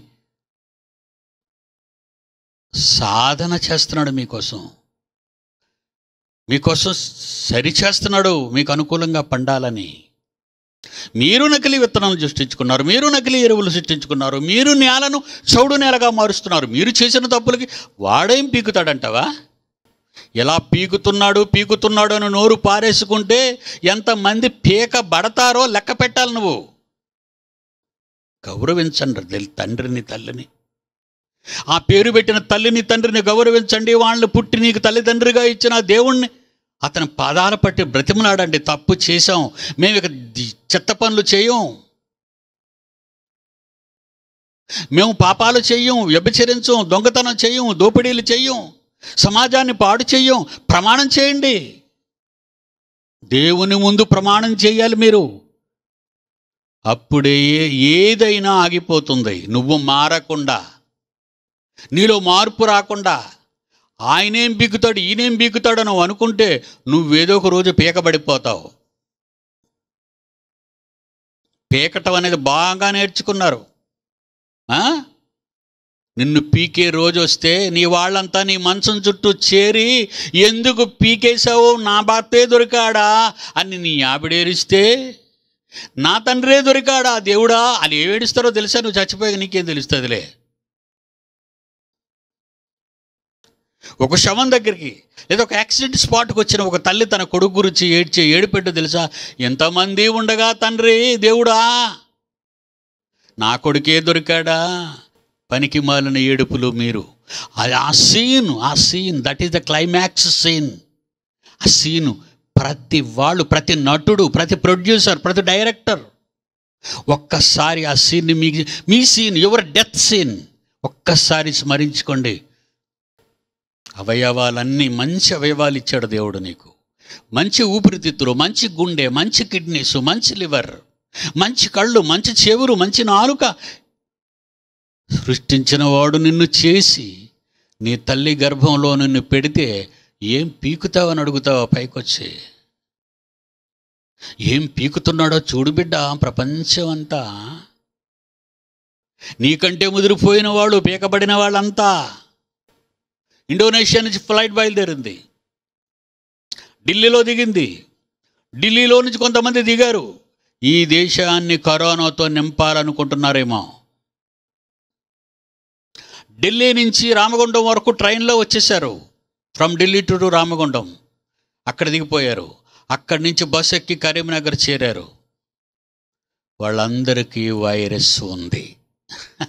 సాధన చేస్తున్నాడు మీకోసం మీకోసం సరి చేస్తున్నాడు మీకు అనుకూలంగా పండాలని మీరు నకిలీ విత్తనాలు సృష్టించుకున్నారు మీరు నకిలీ ఎరువులు సృష్టించుకున్నారు మీరు నేలను చౌడు నేలగా మారుస్తున్నారు మీరు చేసిన తప్పులకి వాడేం పీకుతాడంటావా ఎలా పీకుతున్నాడు పీకుతున్నాడు అని నోరు పారేసుకుంటే ఎంతమంది పీక పడతారో లెక్క పెట్టాలి నువ్వు గౌరవించండి తండ్రిని తల్లిని ఆ పేరు పెట్టిన తల్లిని తండ్రిని గౌరవించండి వాళ్ళని పుట్టి నీకు తల్లిదండ్రిగా ఇచ్చిన దేవుణ్ణి అతను పాదాల పట్టి బ్రతిమనాడండి తప్పు చేశాం మేము ఇక చెత్త పనులు చేయం మేము పాపాలు చెయ్యం వ్యభిచరించం దొంగతనం చెయ్యం దోపిడీలు చెయ్యం సమాజాన్ని పాడు చెయ్యం ప్రమాణం చేయండి దేవుని ముందు ప్రమాణం చేయాలి మీరు అప్పుడే ఏదైనా ఆగిపోతుంది నువ్వు మారకుండా నీలో మార్పు రాకుండా ఆయనేం బీకుతాడు ఈయనేం బీకుతాడు అని అనుకుంటే నువ్వేదో ఒక రోజు పీకబడిపోతావు పీకటం అనేది బాగా నేర్చుకున్నారు నిన్ను పీకే రోజు వస్తే నీ వాళ్ళంతా నీ మంచం చుట్టూ చేరి ఎందుకు పీకేశావో నా భర్తే దొరికాడా అని నీ ఆవిడేరిస్తే నా తండ్రే దొరికాడా దేవుడా అని ఏడుస్తారో తెలుసా నువ్వు చచ్చిపోయాక నీకేం తెలుస్తుందిలే ఒక శవం దగ్గరికి లేదా ఒక యాక్సిడెంట్ స్పాట్కి వచ్చిన ఒక తల్లి తన కొడుకు గురించి ఏడ్చే ఏడిపెట్టు తెలుసా ఎంతమంది ఉండగా తండ్రి దేవుడా నా కొడుకే దొరికాడా పనికి మాలిన ఏడుపులు మీరు ఆ సీన్ ఆ scene that is the climax scene ఆ సీను ప్రతి వాళ్ళు ప్రతి నటుడు ప్రతి ప్రొడ్యూసర్ ప్రతి డైరెక్టర్ ఒక్కసారి ఆ సీన్ని మీ మీ సీన్ యువర్ డెత్ సీన్ ఒక్కసారి స్మరించుకోండి అవయవాలన్నీ మంచి అవయవాలు ఇచ్చాడు దేవుడు నీకు మంచి ఊపిరితిత్తులు మంచి గుండె మంచి కిడ్నీస్ మంచి లివర్ మంచి కళ్ళు మంచి చెవురు మంచి నాలుక సృష్టించిన వాడు నిన్ను చేసి నీ తల్లి గర్భంలో నిన్ను పెడితే ఏం పీకుతావని అడుగుతావా పైకొచ్చి ఏం పీకుతున్నాడో చూడు బిడ్డ ప్రపంచం అంతా నీకంటే ముదిరిపోయిన వాళ్ళు పీకబడిన వాళ్ళంతా ఇండోనేషియా నుంచి ఫ్లైట్ బయలుదేరింది ఢిల్లీలో దిగింది ఢిల్లీలో నుంచి కొంతమంది దిగారు ఈ దేశాన్ని కరోనాతో నింపాలనుకుంటున్నారేమో ఢిల్లీ నుంచి రామగుండం వరకు ట్రైన్లో వచ్చేసారు ఫ్రమ్ ఢిల్లీ టు రామగుండం అక్కడ దిగిపోయారు అక్కడి నుంచి బస్ ఎక్కి కరీంనగర్ చేరారు వాళ్ళందరికీ వైరస్ ఉంది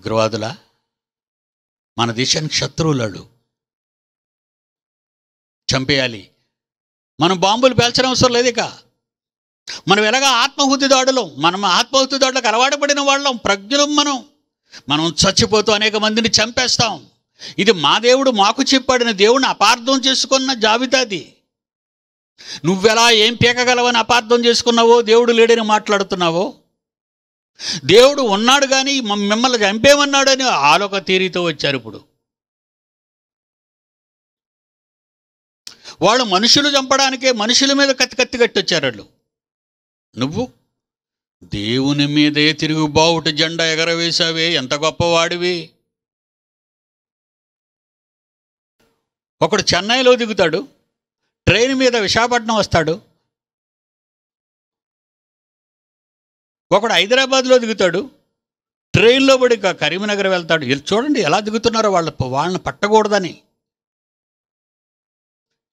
ఉగ్రవాదులా మన దేశానికి శత్రువులాడు చంపేయాలి మనం బాంబులు పేల్చడం అవసరం లేదు ఇక మనం ఎలాగ ఆత్మహుతి దాడులం మనం ఆత్మహుతి దాడులకు పడిన వాళ్ళం ప్రజ్ఞలం మనం మనం చచ్చిపోతూ అనేక మందిని చంపేస్తాం ఇది మా దేవుడు మాకు చెప్పాడిన దేవుని అపార్థం చేసుకున్న జాబితాది నువ్వెలా ఏం పీకగలవని అపార్థం చేసుకున్నావో దేవుడు లేడని మాట్లాడుతున్నావో దేవుడు ఉన్నాడు కానీ మిమ్మల్ని అని ఆలోక తీరితో వచ్చారు ఇప్పుడు వాళ్ళు మనుషులు చంపడానికే మనుషుల మీద కత్తి కత్తి కట్టి వచ్చారు వాళ్ళు నువ్వు దేవుని మీదే తిరుగుబావుటి జెండా ఎగరవేశావే ఎంత గొప్పవాడివి ఒకడు చెన్నైలో దిగుతాడు ట్రైన్ మీద విశాఖపట్నం వస్తాడు ఒకడు హైదరాబాద్లో దిగుతాడు ట్రైన్లో పడి కరీంనగర్ వెళ్తాడు చూడండి ఎలా దిగుతున్నారో వాళ్ళ వాళ్ళని పట్టకూడదని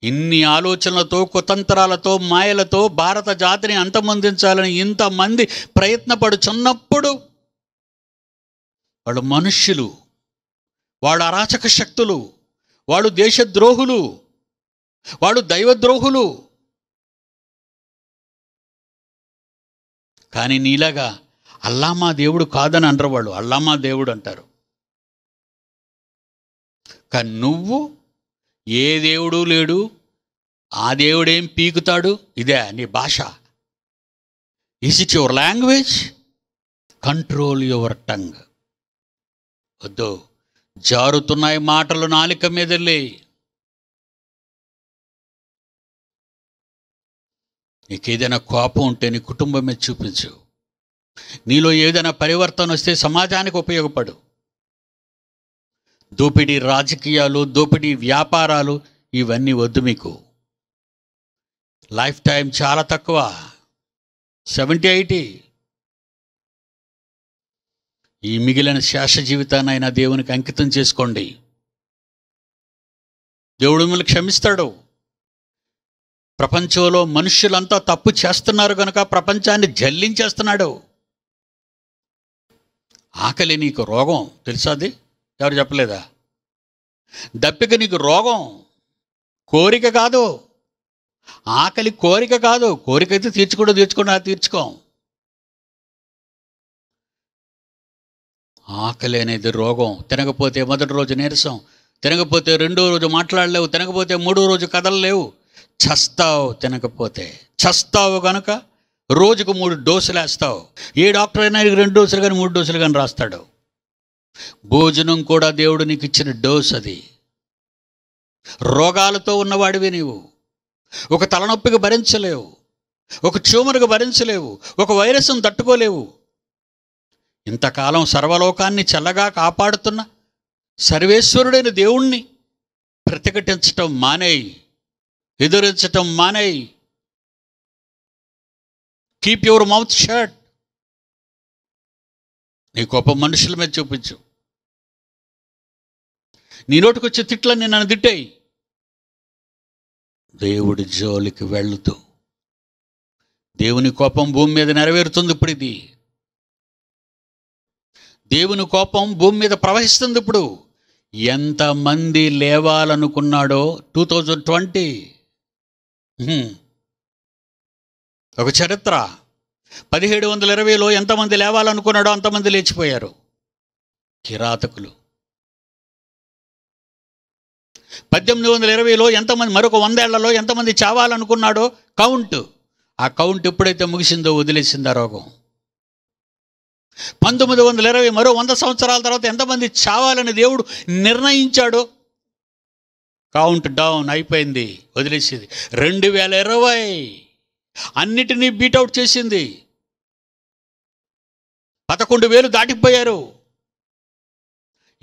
ఇన్ని ఆలోచనలతో కుతంత్రాలతో మాయలతో భారత జాతిని అంతమొందించాలని ఇంతమంది ప్రయత్నపడుచున్నప్పుడు వాళ్ళు మనుష్యులు వాళ్ళు అరాచక శక్తులు వాళ్ళు దేశద్రోహులు వాళ్ళు దైవద్రోహులు కానీ నీలాగా అల్లామా దేవుడు కాదని అంటారు వాళ్ళు అల్లామా దేవుడు అంటారు కానీ నువ్వు ఏ దేవుడు లేడు ఆ దేవుడేం పీకుతాడు ఇదే నీ భాష is it your language control your tongue వద్దు జారుతున్నాయి మాటలు నాలిక మీద లేయి నీకేదైనా కోపం ఉంటే నీ కుటుంబం చూపించు నీలో ఏదైనా పరివర్తన వస్తే సమాజానికి ఉపయోగపడు దోపిడీ రాజకీయాలు దోపిడీ వ్యాపారాలు ఇవన్నీ వద్దు మీకు లైఫ్ టైం చాలా తక్కువ సెవెంటీ ఎయిటీ ఈ మిగిలిన శేష జీవితాన్ని ఆయన దేవునికి అంకితం చేసుకోండి దేవుడు మిమ్మల్ని క్షమిస్తాడు ప్రపంచంలో మనుష్యులంతా తప్పు చేస్తున్నారు కనుక ప్రపంచాన్ని జల్లించేస్తున్నాడు ఆకలి నీకు రోగం తెలుసాది ఎవరు చెప్పలేదా దప్పిక నీకు రోగం కోరిక కాదు ఆకలి కోరిక కాదు కోరిక అయితే తీర్చుకుంటూ తీర్చుకున్నా తీర్చుకోం ఆకలి అనేది రోగం తినకపోతే మొదటి రోజు నీరసం తినకపోతే రెండో రోజు మాట్లాడలేవు తినకపోతే మూడో రోజు కథలు లేవు చస్తావు తినకపోతే చస్తావు కనుక రోజుకు మూడు డోసులు వేస్తావు ఏ డాక్టర్ అయినా రెండు డోసులు కానీ మూడు డోసులు కానీ రాస్తాడు భోజనం కూడా దేవుడు నీకు ఇచ్చిన డోస్ అది రోగాలతో ఉన్నవాడివి నీవు ఒక తలనొప్పికి భరించలేవు ఒక ట్యూమర్కి భరించలేవు ఒక వైరస్ను తట్టుకోలేవు ఇంతకాలం సర్వలోకాన్ని చల్లగా కాపాడుతున్న సర్వేశ్వరుడైన దేవుణ్ణి ప్రతిఘటించటం మానేయి ఎదురించటం మానే కీప్ యువర్ మౌత్ షర్ట్ నీ కోపం మనుషుల మీద చూపించు నీ నోటికి వచ్చే తిట్లన్నీ నన్ను తిట్టాయి దేవుడి జోలికి వెళ్తూ దేవుని కోపం భూమి మీద నెరవేరుతుంది ఇప్పుడు ఇది దేవుని కోపం భూమి మీద ప్రవహిస్తుంది ఇప్పుడు ఎంతమంది లేవాలనుకున్నాడో టూ థౌజండ్ ట్వంటీ ఒక చరిత్ర పదిహేడు వందల ఇరవైలో ఎంతమంది లేవాలనుకున్నాడో అంతమంది లేచిపోయారు కిరాతకులు పద్దెనిమిది వందల ఇరవైలో ఎంతమంది మరొక వందేళ్లలో ఎంతమంది చావాలనుకున్నాడో కౌంట్ ఆ కౌంట్ ఎప్పుడైతే ముగిసిందో వదిలేసిందా రోగం పంతొమ్మిది వందల ఇరవై మరో వంద సంవత్సరాల తర్వాత ఎంతమంది చావాలని దేవుడు నిర్ణయించాడో కౌంట్ డౌన్ అయిపోయింది వదిలేసింది రెండు వేల ఇరవై అన్నిటినీ బీటౌట్ చేసింది పదకొండు వేలు దాటిపోయారు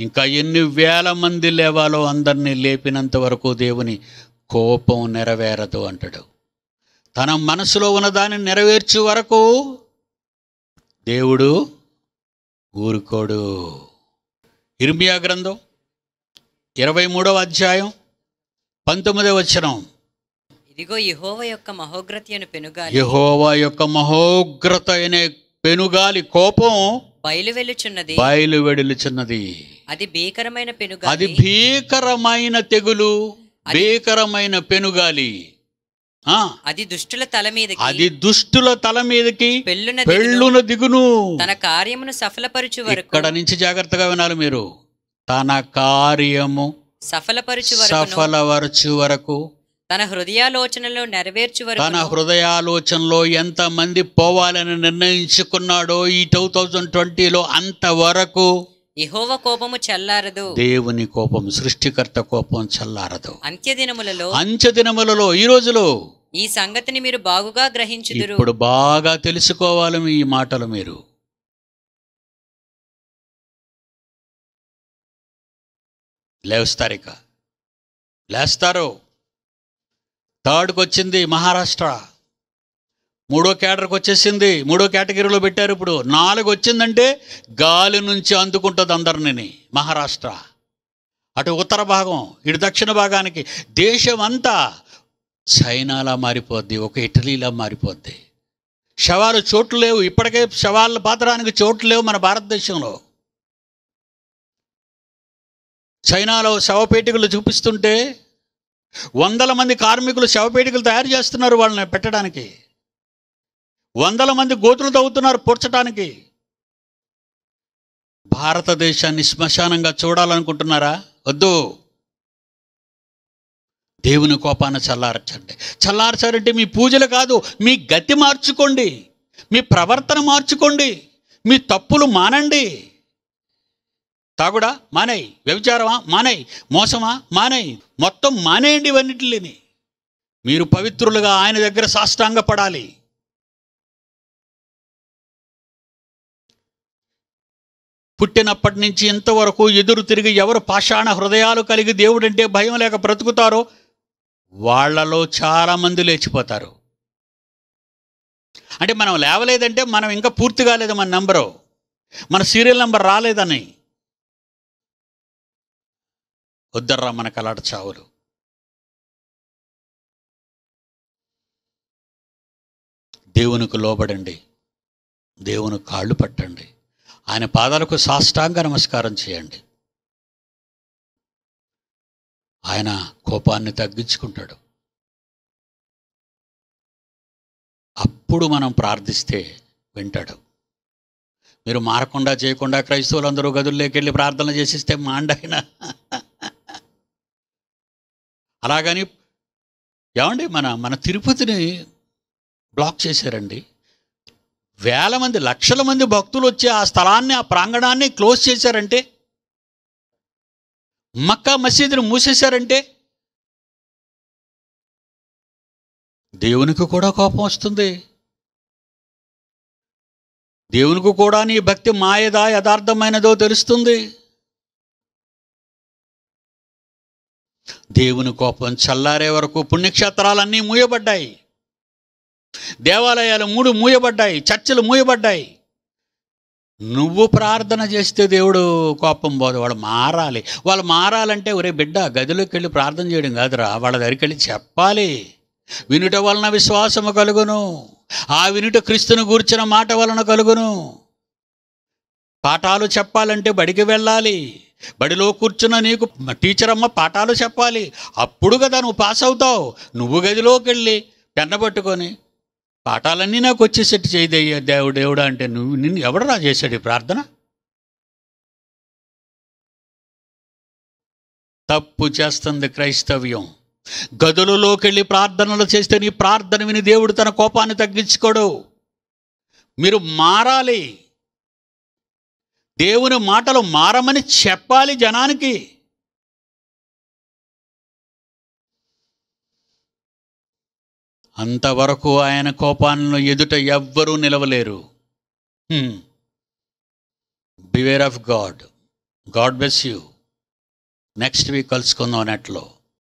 ఇంకా ఎన్ని వేల మంది లేవాలో అందరినీ లేపినంత వరకు దేవుని కోపం నెరవేరదు అంటాడు తన మనసులో ఉన్నదాన్ని నెరవేర్చే వరకు దేవుడు ఊరుకోడు ఇర్మియా గ్రంథం ఇరవై మూడవ అధ్యాయం పంతొమ్మిదవ వచనం ఇదిగో యహోవా యొక్క మహోగ్రత అయిన పెనుగాలి యహోవా యొక్క మహోగ్రత అనే పెనుగాలి కోపం బయలు వెలుచున్నది బయలు వెడులుచున్నది అది భీకరమైన పెనుగాలి అది భీకరమైన తెగులు భీకరమైన పెనుగాలి అది దుష్టుల తల మీదకి అది దుష్టుల తల మీదకి పెళ్ళున దిగును తన కార్యమును సఫలపరచు వరకు ఇక్కడ నుంచి జాగ్రత్తగా వినాలి మీరు తన కార్యము సఫలపరచు సఫలపరచు వరకు తన హృదయాలోచనలో నెరవేర్చు వరకు తన హృదయాలోచనలో ఎంత మంది పోవాలని నిర్ణయించుకున్నాడో ఈ టూ థౌజండ్ ట్వంటీలో అంతవరకు ఇహోవ కోపము చల్లారదు దేవుని కోపం సృష్టికర్త కోపం చల్లారదు అంత్యదినములలో అంత్యదినములలో ఈ రోజులో ఈ సంగతిని మీరు బాగుగా గ్రహించుదురు ఇప్పుడు బాగా తెలుసుకోవాలి ఈ మాటలు మీరు లేస్తారు ఇక లేస్తారు థర్డ్కి వచ్చింది మహారాష్ట్ర మూడో కేటర్కి వచ్చేసింది మూడో కేటగిరీలో పెట్టారు ఇప్పుడు నాలుగు వచ్చిందంటే గాలి నుంచి అందుకుంటుంది అందరిని మహారాష్ట్ర అటు ఉత్తర భాగం ఇటు దక్షిణ భాగానికి దేశం అంతా చైనాలా మారిపోద్ది ఒక ఇటలీలా మారిపోద్ది శవాలు చోట్లు లేవు ఇప్పటికే శవాల పాత్రానికి చోట్లు లేవు మన భారతదేశంలో చైనాలో శవపేటికలు చూపిస్తుంటే వందల మంది కార్మికులు శవపేటికలు తయారు చేస్తున్నారు వాళ్ళని పెట్టడానికి వందల మంది గోతులు తవ్వుతున్నారు పొడ్చడానికి భారతదేశాన్ని శ్మశానంగా చూడాలనుకుంటున్నారా వద్దు దేవుని కోపాన చల్లార్చండి చల్లార్చారంటే మీ పూజలు కాదు మీ గతి మార్చుకోండి మీ ప్రవర్తన మార్చుకోండి మీ తప్పులు మానండి తాగుడా మానేయి వ్యభిచారమా మానేయి మోసమా మానేయి మొత్తం మానేయండి ఇవన్నిటిని మీరు పవిత్రులుగా ఆయన దగ్గర సాష్టాంగపడాలి పుట్టినప్పటి నుంచి ఇంతవరకు ఎదురు తిరిగి ఎవరు పాషాణ హృదయాలు కలిగి దేవుడంటే భయం లేక బ్రతుకుతారో వాళ్లలో చాలామంది లేచిపోతారు అంటే మనం లేవలేదంటే మనం ఇంకా పూర్తి కాలేదు మన నెంబరు మన సీరియల్ నెంబర్ రాలేదని వద్దర్రా మన కలాట చావులు దేవునికి లోబడండి దేవుని కాళ్ళు పట్టండి ఆయన పాదాలకు సాష్టాంగ నమస్కారం చేయండి ఆయన కోపాన్ని తగ్గించుకుంటాడు అప్పుడు మనం ప్రార్థిస్తే వింటాడు మీరు మారకుండా చేయకుండా క్రైస్తవులందరూ గదుల్లోకి వెళ్ళి ప్రార్థన చేసిస్తే మాండాయన అలాగని ఏమండి మన మన తిరుపతిని బ్లాక్ చేశారండి వేల మంది లక్షల మంది భక్తులు వచ్చే ఆ స్థలాన్ని ఆ ప్రాంగణాన్ని క్లోజ్ చేశారంటే మక్కా మసీదుని మూసేశారంటే దేవునికి కూడా కోపం వస్తుంది దేవునికి కూడా నీ భక్తి మాయదా యథార్థమైనదో తెలుస్తుంది దేవుని కోపం చల్లారే వరకు పుణ్యక్షేత్రాలన్నీ మూయబడ్డాయి దేవాలయాలు మూడు మూయబడ్డాయి చర్చలు మూయబడ్డాయి నువ్వు ప్రార్థన చేస్తే దేవుడు కోపం పోదు వాళ్ళు మారాలి వాళ్ళు మారాలంటే ఒరే బిడ్డ గదిలోకి వెళ్ళి ప్రార్థన చేయడం కాదురా వాళ్ళ దగ్గరికి వెళ్ళి చెప్పాలి వినుట వలన విశ్వాసము కలుగును ఆ వినుట క్రీస్తును గూర్చిన మాట వలన కలుగును పాఠాలు చెప్పాలంటే బడికి వెళ్ళాలి బడిలో కూర్చున్న నీకు టీచర్ అమ్మ పాఠాలు చెప్పాలి అప్పుడు కదా నువ్వు పాస్ అవుతావు నువ్వు గదిలోకి వెళ్ళి పెన్న పట్టుకొని పాఠాలన్నీ నాకు వచ్చేసేట్టు చేయదయ్యా దేవుడు దేవుడా అంటే నువ్వు నిన్ను ఎవడరా చేశాడు ఈ ప్రార్థన తప్పు చేస్తుంది క్రైస్తవ్యం గదులలోకి వెళ్ళి ప్రార్థనలు చేస్తే నీ ప్రార్థన విని దేవుడు తన కోపాన్ని తగ్గించుకోడు మీరు మారాలి దేవుని మాటలు మారమని చెప్పాలి జనానికి అంతవరకు ఆయన కోపాలను ఎదుట ఎవ్వరూ నిలవలేరు beware of God God bless you next week కలుసుకుందాం అన్నట్లో